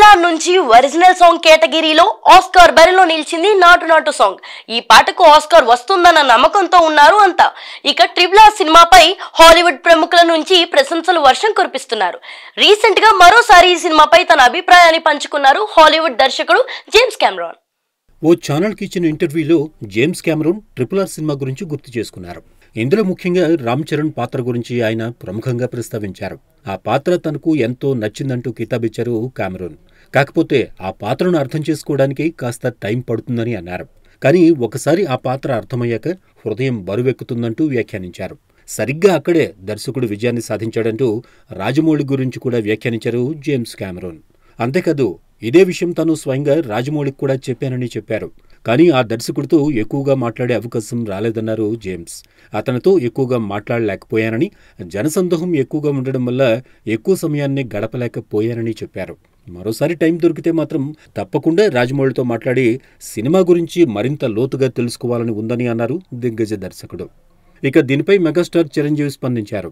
popular నుంచి original song కేటగిరీలో Oscar బరిలో నిలిచింది నాటు నాటు సాంగ్ ఈ పాటకు ఆస్కార్ వస్తుందన్న నమ్మకంతో ఉన్నారు అంతా ఇక ట్రిబ్లా సినిమాపై హాలీవుడ్ ప్రముఖుల నుంచి ప్రశంసలు వర్షం కురిపిస్తున్నారు రీసెంట్ గా మరోసారి ఈ సినిమాపై తన అభిప్రాయాన్ని పంచుకున్నారు హాలీవుడ్ దర్శకుడు జేమ్స్ కెమెరాన్ ఓ ఛానల్కి ఇచ్చిన ఇంటర్వ్యూలో James Cameron triple R cinema గురించి గుర్తు చేసుకున్నారు ఇందులో ముఖ్యంగా రామ్ చరణ్ పాత్ర గురించి ఆయన ప్రముఖంగా ప్రస్తావించారు ఆ పాత్ర తనకు ఎంతో నచ్చిందంటూ కితాబిచ్చారు కామెరూన్ కాకపోతే ఆ పాత్రను అర్థం చేసుకోవడానికి కాస్త టైం పడుతుందని అన్నారు కానీ ఒకసారి ఆ పాత్ర అర్థమయ్యాక హృదయం బరువెక్కుతుందంటూ వ్యాఖ్యానించారు సరిగ్గా అక్కడే దర్శకుడు విజయాన్ని సాధించాడంటూ రాజమౌళి గురించి కూడా వ్యాఖ్యానించారు జేమ్స్ కామెరూన్ అంతేకాదు ఇదే విషయం తాను స్వయంగా రాజమౌళికి కూడా చెప్పానని చెప్పారు కానీ ఆ దర్శకుడితో ఎక్కువగా మాట్లాడే అవకాశం రాలేదన్నారు జేమ్స్ అతనితో ఎక్కువగా మాట్లాడలేకపోయానని జనసందోహం ఎక్కువగా ఉండడం వల్ల ఎక్కువ సమయాన్ని గడపలేకపోయానని చెప్పారు మరోసారి టైం దొరికితే మాత్రం తప్పకుండా రాజమౌళితో మాట్లాడి సినిమా గురించి మరింత లోతుగా తెలుసుకోవాలని ఉందని అన్నారు దిగ్గజ దర్శకుడు ఇక దీనిపై మెగాస్టార్ చిరంజీవి స్పందించారు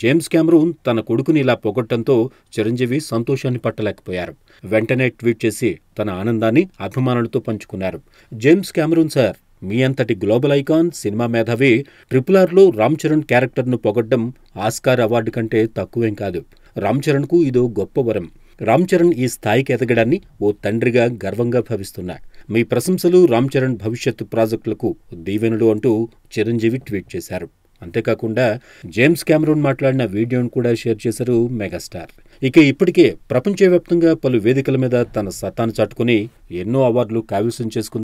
జేమ్స్ కెమెరూన్ తన కొడుకుని ఇలా పొగట్టంతో చిరంజీవి సంతోషాన్ని పట్టలేకపోయారు వెంటనే ట్వీట్ చేసి తన ఆనందాన్ని అభిమానులతో పంచుకున్నారు జేమ్స్ కెమెరూన్ సార్ మీ అంతటి గ్లోబల్ ఐకాన్ సినిమా మేధావి ట్రిపుల్ ఆర్లో రామ్ చరణ్ క్యారెక్టర్ను పొగడ్డం ఆస్కార్ అవార్డు కంటే తక్కువేం కాదు రామ్ చరణ్కు ఇదో గొప్ప వరం రామ్ చరణ్ ఈ స్థాయికి ఎదగడాన్ని ఓ తండ్రిగా గర్వంగా భావిస్తున్నా మీ ప్రశంసలు రామ్ చరణ్ భవిష్యత్తు ప్రాజెక్టులకు దీవెనుడు అంటూ చిరంజీవి ట్వీట్ చేశారు అంతేకాకుండా జేమ్స్ కెమెరూన్ మాట్లాడిన వీడియోను కూడా షేర్ చేశారు మెగాస్టార్ ఇక ఇప్పటికే ప్రపంచవ్యాప్తంగా పలు వేదికల మీద తన సత్తాను చాటుకుని ఎన్నో అవార్డులు కావ్యసం చేసుకుంది